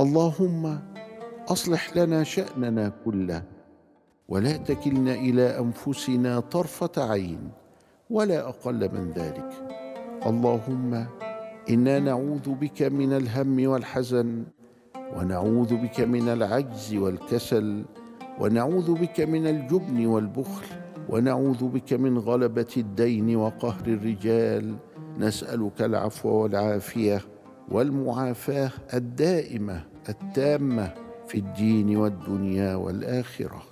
اللهم اصلح لنا شاننا كله ولا تكلنا الى انفسنا طرفه عين ولا اقل من ذلك اللهم انا نعوذ بك من الهم والحزن ونعوذ بك من العجز والكسل ونعوذ بك من الجبن والبخل ونعوذ بك من غلبه الدين وقهر الرجال نسالك العفو والعافيه والمعافاه الدائمه التامه في الدين والدنيا والاخره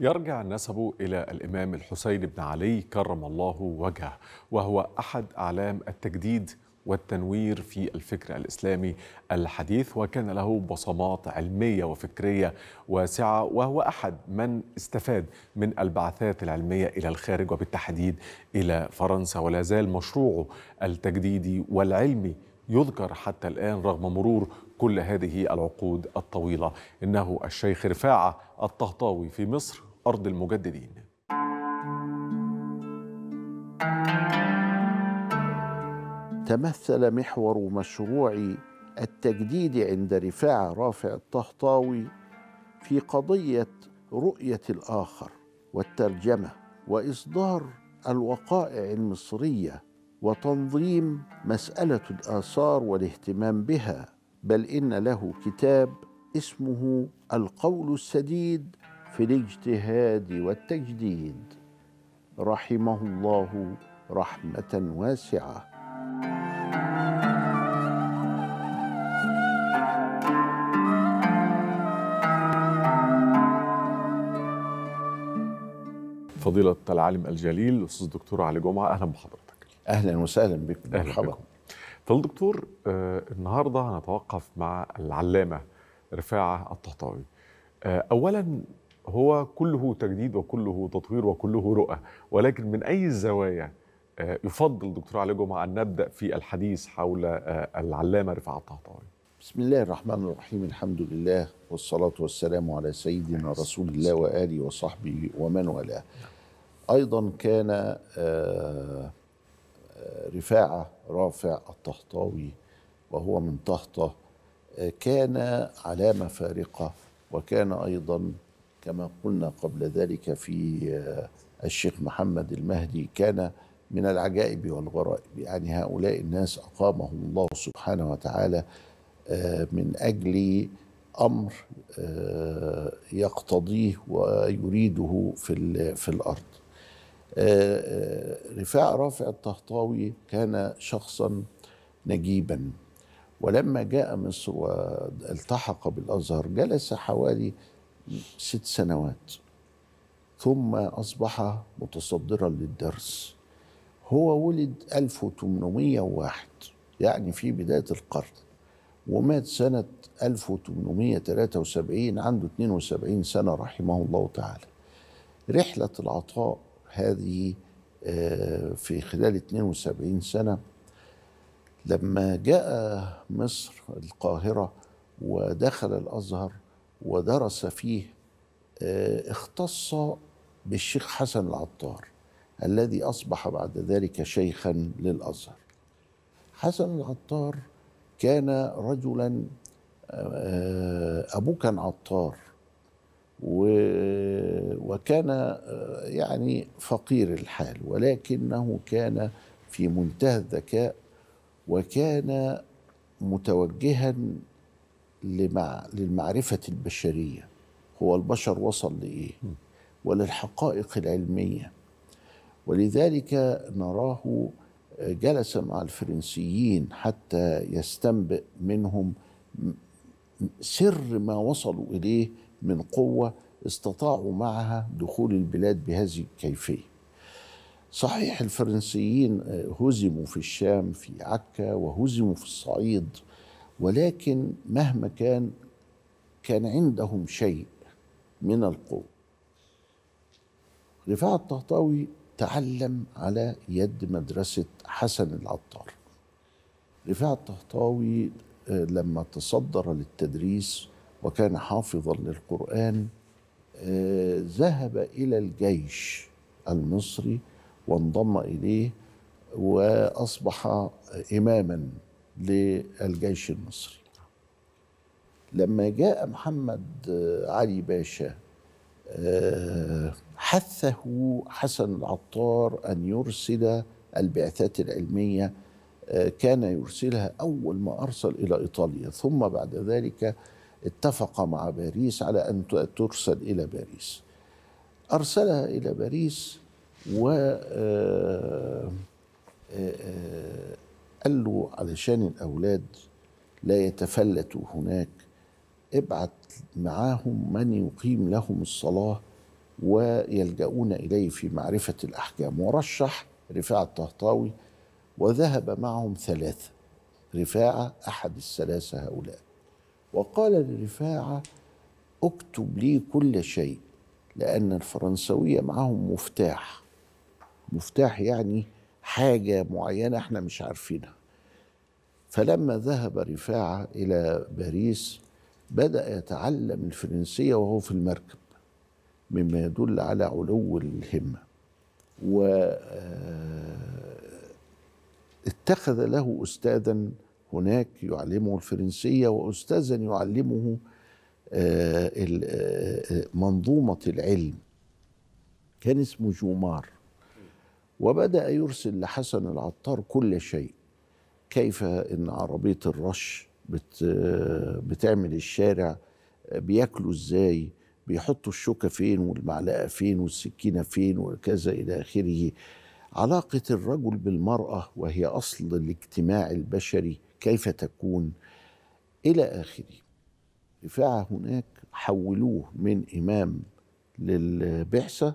يرجع النسب إلى الإمام الحسين بن علي كرم الله وجهه وهو أحد أعلام التجديد والتنوير في الفكر الإسلامي الحديث وكان له بصمات علمية وفكرية واسعة وهو أحد من استفاد من البعثات العلمية إلى الخارج وبالتحديد إلى فرنسا ولا زال مشروعه التجديدي والعلمي يذكر حتى الآن رغم مرور كل هذه العقود الطويلة إنه الشيخ رفاعة الطهطاوي في مصر أرض المجددين تمثل محور مشروع التجديد عند رفاعة رافع الطهطاوي في قضية رؤية الآخر والترجمة وإصدار الوقائع المصرية وتنظيم مسألة الآثار والاهتمام بها بل إن له كتاب اسمه القول السديد في الاجتهاد والتجديد رحمه الله رحمة واسعة فضيلة العالم الجليل الأستاذ الدكتور علي جمعة أهلا بحضرتك أهلا وسهلا بكم أهلا بكم. طب دكتور آه، النهارده هنتوقف مع العلامه رفاعه الطهطاوي آه، اولا هو كله تجديد وكله تطوير وكله رؤى ولكن من اي الزوايا آه، يفضل دكتور علي جمعه ان نبدا في الحديث حول العلامه رفاعه الطهطاوي بسم الله الرحمن الرحيم الحمد لله والصلاة والسلام على سيدنا رسول الله وآله وصحبه ومن والاه أيضا كان آه رفاعة رافع الطهطاوي وهو من طهطة كان علامة فارقة وكان أيضا كما قلنا قبل ذلك في آه، الشيخ محمد المهدي كان من العجائب والغرائب يعني هؤلاء الناس أقامهم الله سبحانه وتعالى آه، من أجل أمر آه، يقتضيه ويريده في الأرض آه، آه، رفاع رافع الطهطاوي كان شخصا نجيبا ولما جاء مصر والتحق بالازهر جلس حوالي ست سنوات ثم اصبح متصدرا للدرس هو ولد 1801 يعني في بدايه القرن ومات سنه 1873 عنده 72 سنه رحمه الله تعالى رحله العطاء هذه آه، في خلال 72 سنة لما جاء مصر القاهرة ودخل الأزهر ودرس فيه آه، اختص بالشيخ حسن العطار الذي أصبح بعد ذلك شيخا للأزهر حسن العطار كان رجلا آه، أبوه كان عطار وكان آه، يعني فقير الحال ولكنه كان في منتهى الذكاء وكان متوجها لمع للمعرفة البشرية هو البشر وصل لإيه وللحقائق العلمية ولذلك نراه آه، جلس مع الفرنسيين حتى يستنبئ منهم سر ما وصلوا إليه من قوة استطاعوا معها دخول البلاد بهذه الكيفية صحيح الفرنسيين آه، هزموا في الشام في عكا وهزموا في الصعيد ولكن مهما كان كان عندهم شيء من القوة رفاعة الطهطاوي تعلم على يد مدرسة حسن العطار رفاعة الطهطاوي آه، لما تصدر للتدريس وكان حافظا للقرآن آه، ذهب إلى الجيش المصري وانضم إليه وأصبح إماما للجيش المصري لما جاء محمد علي باشا آه، حثه حسن العطار أن يرسل البعثات العلمية آه، كان يرسلها أول ما أرسل إلى إيطاليا ثم بعد ذلك اتفق مع باريس على أن ترسل إلى باريس أرسلها إلى باريس و آه، آه، آه، قال له علشان الأولاد لا يتفلتوا هناك ابعت معاهم من يقيم لهم الصلاة ويلجؤون إليه في معرفة الأحكام ورشح رفاعة الطهطاوي وذهب معهم ثلاثة رفاعة أحد الثلاثة هؤلاء وقال لرفاعة اكتب لي كل شيء لأن الفرنسوية معاهم مفتاح مفتاح يعني حاجة معينة احنا مش عارفينها فلما ذهب رفاعة إلى باريس بدأ يتعلم الفرنسية وهو في المركب مما يدل على علو الهمة واتخذ آه، له أستاذا هناك يعلمه الفرنسية وأستاذا يعلمه آه، آه، منظومة العلم كان اسمه جومار وبدأ يرسل لحسن العطار كل شيء كيف ان عربيه الرش بت آه، بتعمل الشارع بياكلوا ازاي بيحطوا الشوكه فين والمعلقه فين والسكينه فين وكذا الى اخره علاقه الرجل بالمراه وهي اصل الاجتماع البشري كيف تكون إلى آخره رفاعة هناك حولوه من إمام للبعثة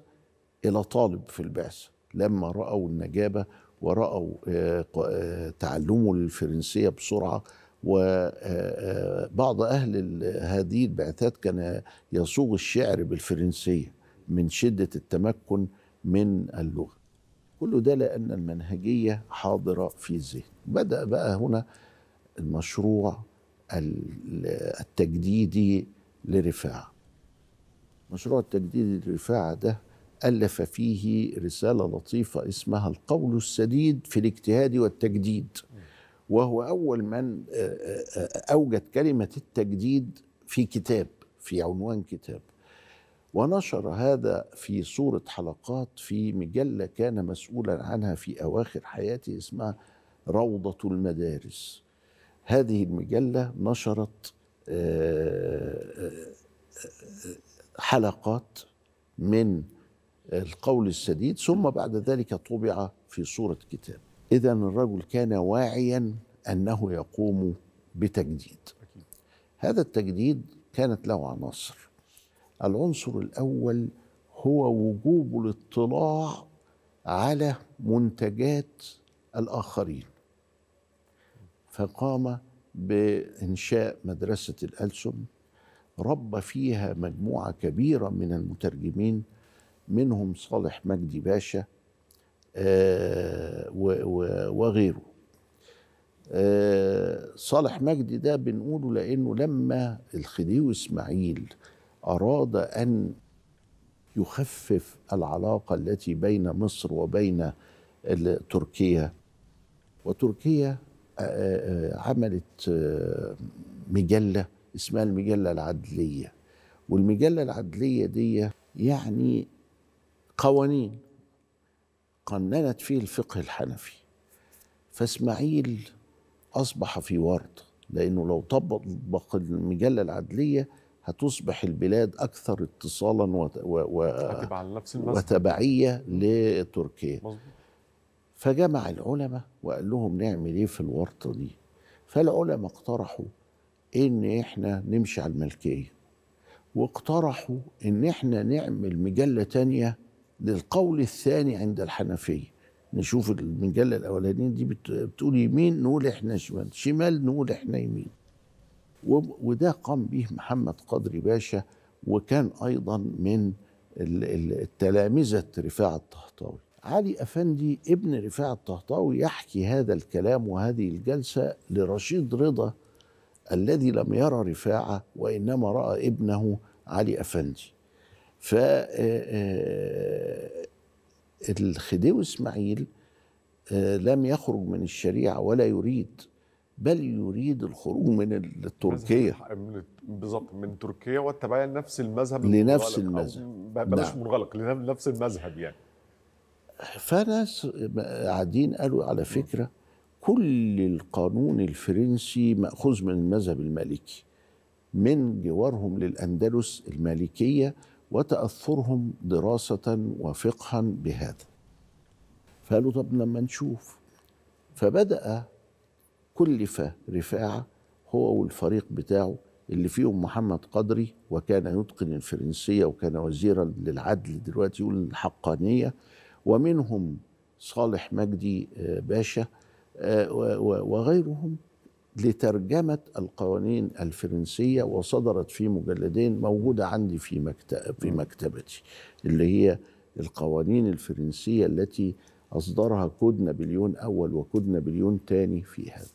إلى طالب في البعثة لما رأوا النجابة ورأوا آه، آه، تعلمه للفرنسية بسرعة وبعض آه، أهل هذه البعثات كان يصوغ الشعر بالفرنسية من شدة التمكن من اللغة كل ده لأن المنهجية حاضرة في الذهن بدأ بقى هنا المشروع التجديدي لرفاعة مشروع التجديد لرفاعة ده ألف فيه رسالة لطيفة اسمها القول السديد في الاجتهاد والتجديد وهو أول من آه، آه، آه، أوجد كلمة التجديد في كتاب في عنوان كتاب ونشر هذا في صورة حلقات في مجلة كان مسؤولا عنها في أواخر حياته اسمها روضة المدارس هذه المجلة نشرت آه، آه، آه، حلقات من القول السديد ثم بعد ذلك طبع في صورة كتاب إذا الرجل كان واعيا أنه يقوم بتجديد هذا التجديد كانت له عناصر العنصر الأول هو وجوب الاطلاع على منتجات الآخرين فقام بإنشاء مدرسة الألسن ربى فيها مجموعة كبيرة من المترجمين منهم صالح مجدي باشا آه، وغيره آه، صالح مجدي ده بنقوله لأنه لما الخديوي إسماعيل أراد أن يخفف العلاقة التي بين مصر وبين تركيا وتركيا عملت آه، مجله اسمها المجله العدليه والمجله العدليه دي يعني قوانين قننت فيه الفقه الحنفي فاسماعيل اصبح في ورطه لانه لو طبق المجله العدليه هتصبح البلاد اكثر اتصالا و... و... وتبعيه لتركيا مزبوط. فجمع العلماء وقال لهم نعمل ايه في الورطه دي فالعلماء اقترحوا ان احنا نمشي على الملكيه واقترحوا ان احنا نعمل مجله تانية للقول الثاني عند الحنفيه نشوف المجله الاولانيه دي بتقول يمين نقول احنا شمال شمال نقول احنا يمين وده قام به محمد قدري باشا وكان ايضا من التلامذه رفاعه الطهطاوي علي أفندي ابن رفاعة الطهطاوي يحكي هذا الكلام وهذه الجلسة لرشيد رضا الذي لم يرى رفاعة وإنما رأى ابنه علي أفندي ف آه، آه، الخديوي إسماعيل آه، لم يخرج من الشريعة ولا يريد بل يريد الخروج من التركية بالظبط من تركيا والتبعية لنفس المذهب لنفس المذهب بلاش نعم. منغلق لنفس المذهب يعني فناس قاعدين قالوا على آه. فكره كل القانون الفرنسي ماخوذ من المذهب المالكي من جوارهم للاندلس المالكيه وتاثرهم دراسه وفقها بهذا فقالوا طب لما نشوف فبدا كلف رفاعه هو والفريق بتاعه اللي فيهم محمد قدري وكان يتقن الفرنسيه وكان وزيرا للعدل دلوقتي يقول الحقانيه ومنهم صالح مجدي آه، باشا آه، وغيرهم لترجمة القوانين الفرنسية وصدرت في مجلدين موجودة عندي في مكتب في مكتبتي اللي هي القوانين الفرنسية التي أصدرها كود نابليون أول وكود نابليون ثاني في هذا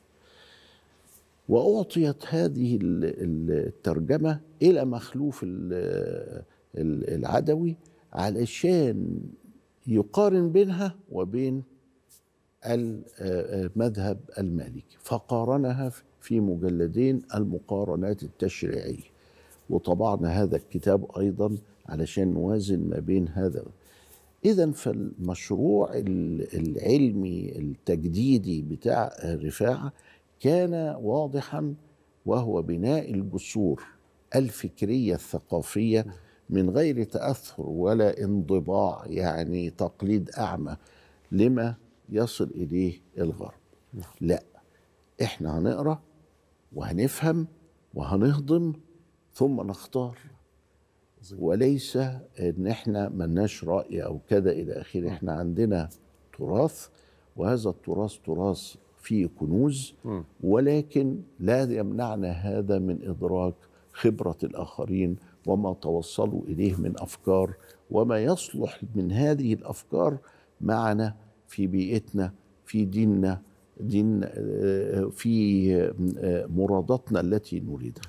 وأعطيت هذه الترجمة إلى مخلوف العدوي علشان يقارن بينها وبين المذهب آه، آه، المالكي فقارنها في مجلدين المقارنات التشريعيه وطبعنا هذا الكتاب ايضا علشان نوازن ما بين هذا اذا فالمشروع العلمي التجديدي بتاع رفاعه كان واضحا وهو بناء الجسور الفكريه الثقافيه من غير تاثر ولا انضباع يعني تقليد اعمى لما يصل اليه الغرب نعم. لا احنا هنقرا وهنفهم وهنهضم ثم نختار وليس ان احنا ملناش راي او كذا الى اخره نعم. احنا عندنا تراث وهذا التراث تراث فيه كنوز ولكن لا يمنعنا هذا من ادراك خبره الاخرين وما توصلوا اليه من افكار وما يصلح من هذه الافكار معنا في بيئتنا في ديننا دين آه، في آه، مراداتنا التي نريدها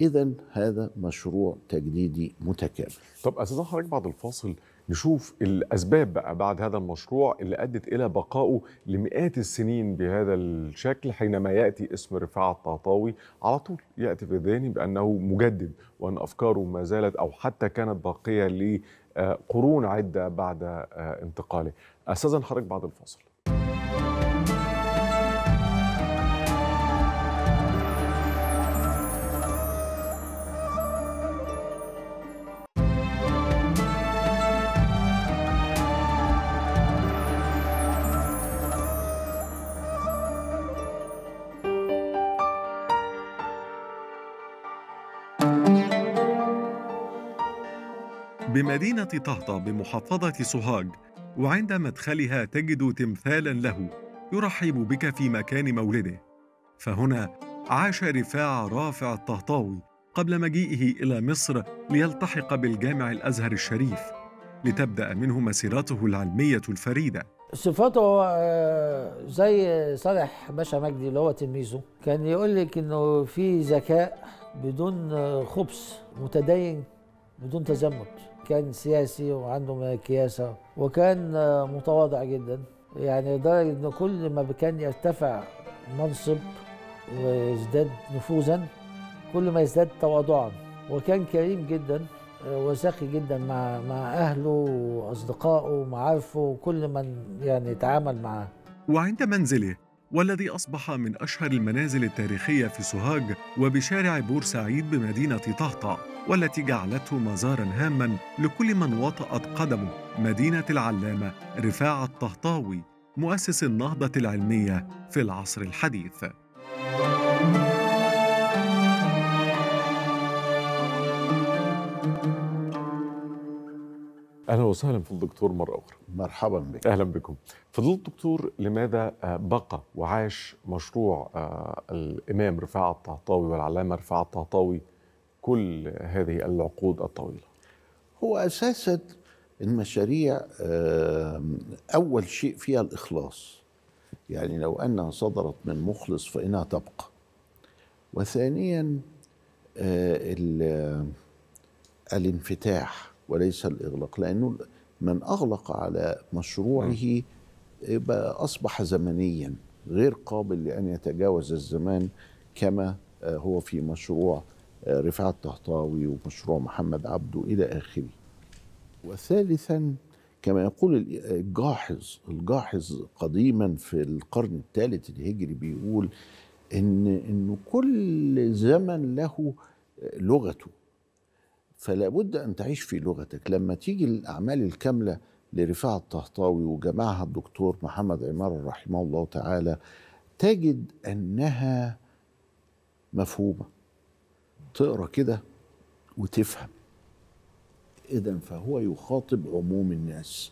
اذا هذا مشروع تجديدي متكامل طب اساسا حضرتك بعد الفاصل نشوف الأسباب بقى بعد هذا المشروع اللي أدت إلى بقائه لمئات السنين بهذا الشكل حينما يأتي اسم رفاعة الطهطاوي على طول يأتي في ذهني بأنه مجدد وأن أفكاره ما زالت أو حتى كانت باقية لقرون عدة بعد آه، انتقاله أستاذن حضرتك بعد الفاصل بمدينة طهطا بمحافظة سوهاج وعند مدخلها تجد تمثالا له يرحب بك في مكان مولده فهنا عاش رفاع رافع الطهطاوي قبل مجيئه إلى مصر ليلتحق بالجامع الأزهر الشريف لتبدأ منه مسيرته العلمية الفريدة صفاته آه، زي صالح باشا مجدي اللي هو تلميذه كان يقول لك انه في ذكاء بدون آه، خبث متدين بدون تزمت كان سياسي وعنده كياسة وكان متواضع جدا يعني لدرجة إن كل ما كان يرتفع منصب ويزداد نفوذا كل ما يزداد تواضعا وكان كريم جدا وسخي جدا مع مع اهله واصدقائه ومعارفه وكل من يعني يتعامل معاه وعند منزله والذي أصبح من أشهر المنازل التاريخية في سوهاج وبشارع بورسعيد بمدينة طهطا والتي جعلته مزارا هاما لكل من وطأت قدمه مدينة العلامة رفاعة الطهطاوي مؤسس النهضة العلمية في العصر الحديث اهلا وسهلا في الدكتور مره اخرى مرحبا بك اهلا بكم فضيله الدكتور لماذا آه، بقى وعاش مشروع آه، الامام رفاعه الطهطاوي والعلامه رفاعه الطهطاوي كل هذه العقود الطويله هو اساسا المشاريع آه، اول شيء فيها الاخلاص يعني لو انها صدرت من مخلص فانها تبقى وثانيا الانفتاح وليس الإغلاق لأنه من أغلق على مشروعه أصبح زمنيا غير قابل لأن يتجاوز الزمان كما آه، هو في مشروع آه، رفعت الطهطاوي ومشروع محمد عبده إلى آخره وثالثا كما يقول آه، الجاحظ الجاحظ قديما في القرن الثالث الهجري بيقول ان ان كل زمن له لغته فلا بد ان تعيش في لغتك لما تيجي الاعمال الكامله لرفاعة الطهطاوي وجمعها الدكتور محمد عمار رحمه الله تعالى تجد انها مفهومه تقرا كده وتفهم اذا فهو يخاطب عموم الناس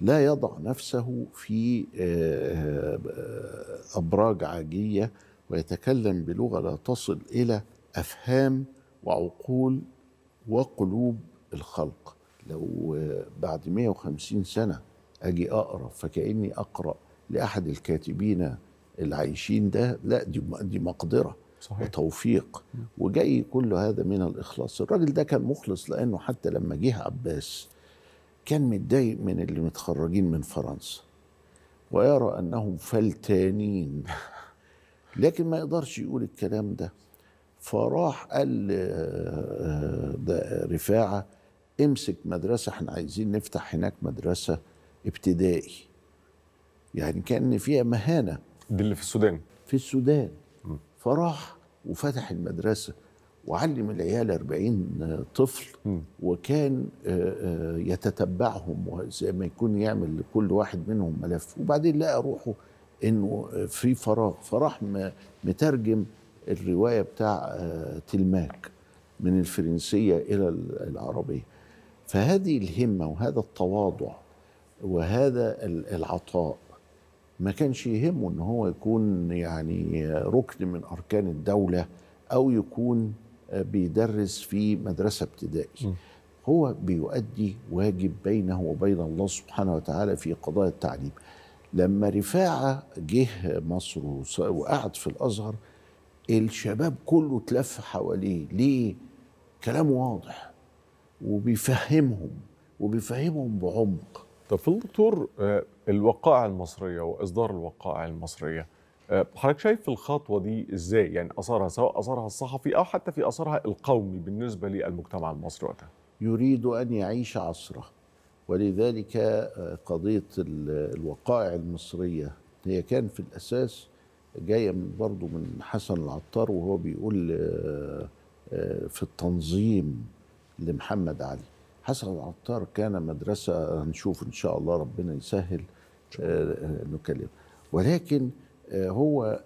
لا يضع نفسه في آه، آه، ابراج عاجيه ويتكلم بلغه لا تصل الى افهام وعقول وقلوب الخلق لو بعد 150 سنة أجي أقرأ فكأني أقرأ لأحد الكاتبين العايشين ده لا دي دي مقدرة صحيح. وتوفيق وجاي كل هذا من الإخلاص الراجل ده كان مخلص لأنه حتى لما جه عباس كان متضايق من اللي متخرجين من فرنسا ويرى أنهم فلتانين لكن ما يقدرش يقول الكلام ده فراح قال ده آه، آه، رفاعه امسك مدرسه احنا عايزين نفتح هناك مدرسه ابتدائي يعني كان فيها مهانه دي اللي في السودان في السودان م. فراح وفتح المدرسه وعلم العيال 40 آه، طفل م. وكان يتتبعهم زي ما يكون يعمل لكل واحد منهم ملف وبعدين لقى روحه انه في فراغ فراح مترجم الروايه بتاع آه، تلماك من الفرنسيه الى العربيه فهذه الهمه وهذا التواضع وهذا العطاء ما كانش يهمه ان هو يكون يعني ركن من اركان الدوله او يكون آه، بيدرس في مدرسه ابتدائي هو بيؤدي واجب بينه وبين الله سبحانه وتعالى في قضايا التعليم لما رفاعه جه مصر وقعد في الازهر الشباب كله اتلف حواليه ليه كلام واضح وبيفهمهم وبيفهمهم بعمق طب في الدكتور آه، الوقائع المصريه واصدار الوقائع المصريه آه، حضرتك شايف الخطوه دي ازاي يعني اثرها سواء اثرها الصحفي او حتى في اثرها القومي بالنسبه للمجتمع المصري وقتها يريد ان يعيش عصره ولذلك آه، قضيه الوقائع المصريه هي كان في الاساس جايه برضو من حسن العطار وهو بيقول آه، آه، في التنظيم لمحمد علي حسن العطار كان مدرسه هنشوف ان شاء الله ربنا يسهل آه، نكلم ولكن هو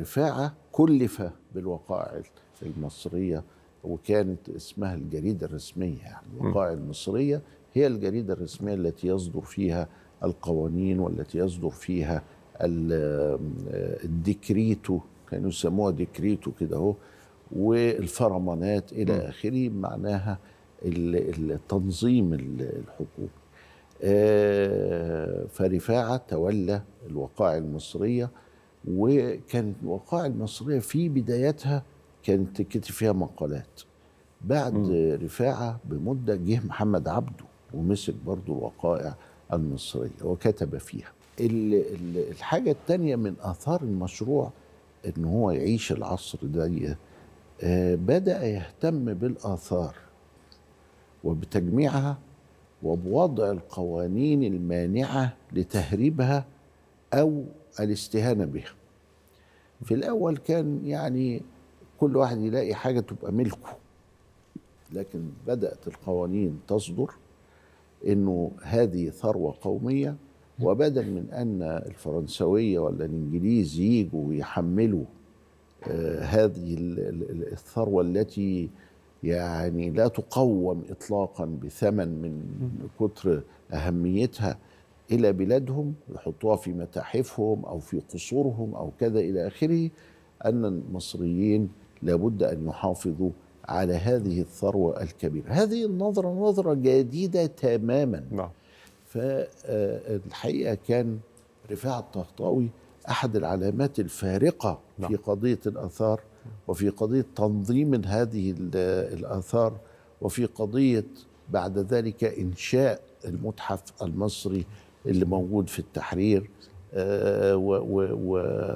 رفاعه كلف بالوقائع المصريه وكانت اسمها الجريده الرسميه يعني الوقائع المصريه هي الجريده الرسميه التي يصدر فيها القوانين والتي يصدر فيها الديكريتو كانوا يسموها ديكريتو كده اهو والفرمانات الى اخره معناها التنظيم الحكومي آه، فرفاعة تولى الوقائع المصرية وكانت الوقائع المصرية في بدايتها كانت تكتب فيها مقالات بعد م. رفاعة بمدة جه محمد عبده ومسك برضو الوقائع المصرية وكتب فيها الحاجة التانية من آثار المشروع إن هو يعيش العصر ده آه، بدأ يهتم بالآثار وبتجميعها وبوضع القوانين المانعة لتهريبها أو الاستهانة بها في الأول كان يعني كل واحد يلاقي حاجة تبقى ملكه لكن بدأت القوانين تصدر إنه هذه ثروة قومية وبدل من أن الفرنسوية ولا الإنجليز يجوا ويحملوا آه، هذه الثروة التي يعني لا تقوم إطلاقا بثمن من كتر أهميتها إلى بلادهم يحطوها في متاحفهم أو في قصورهم أو كذا إلى آخره أن المصريين لابد أن يحافظوا على هذه الثروة الكبيرة هذه النظرة نظرة جديدة تماما نعم. فالحقيقه كان رفاعة الطهطاوي احد العلامات الفارقه في نعم. قضيه الاثار وفي قضيه تنظيم هذه الاثار وفي قضيه بعد ذلك انشاء المتحف المصري اللي موجود في التحرير آه،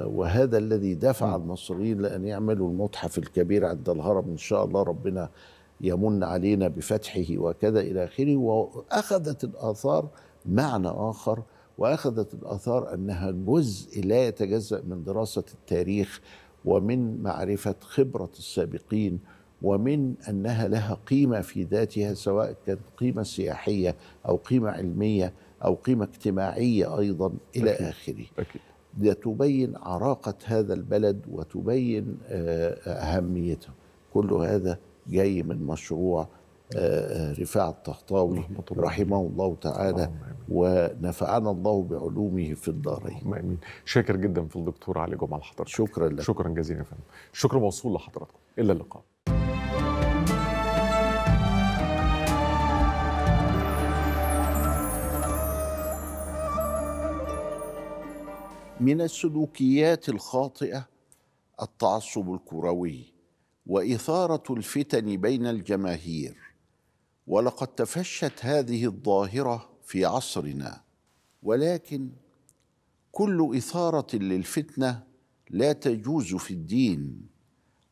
وهذا الذي دفع نعم. المصريين لان يعملوا المتحف الكبير عند الهرم ان شاء الله ربنا يمن علينا بفتحه وكذا الى اخره واخذت الاثار معنى آخر وأخذت الآثار أنها جزء لا يتجزأ من دراسة التاريخ ومن معرفة خبرة السابقين ومن أنها لها قيمة في ذاتها سواء كانت قيمة سياحية أو قيمة علمية أو قيمة اجتماعية أيضا إلى آخره أكيد. تبين عراقة هذا البلد وتبين آه، أهميته كل هذا جاي من مشروع رفاعة الطهطاوي رحمه الله تعالى ونفعنا الله بعلومه في الدارين امين شاكر جدا في الدكتور علي جمعه لحضرتك شكرا لك شكرا جزيلا يا فندم شكرا موصول لحضراتكم الى اللقاء من السلوكيات الخاطئه التعصب الكروي واثاره الفتن بين الجماهير ولقد تفشت هذه الظاهره في عصرنا ولكن كل اثاره للفتنه لا تجوز في الدين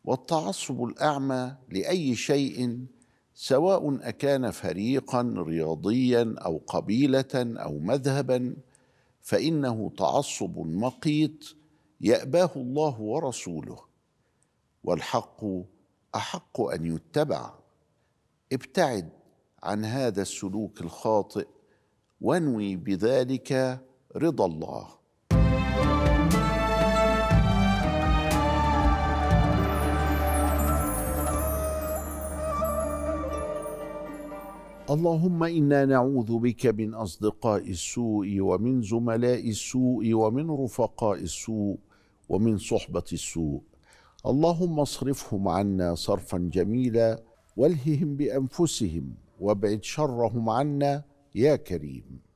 والتعصب الاعمى لاي شيء سواء اكان فريقا رياضيا او قبيله او مذهبا فانه تعصب مقيت ياباه الله ورسوله والحق احق ان يتبع ابتعد عن هذا السلوك الخاطئ وانوي بذلك رضا الله اللهم انا نعوذ بك من اصدقاء السوء ومن زملاء السوء ومن رفقاء السوء ومن صحبه السوء اللهم اصرفهم عنا صرفا جميلا والههم بانفسهم وابعد شرهم عنا يا كريم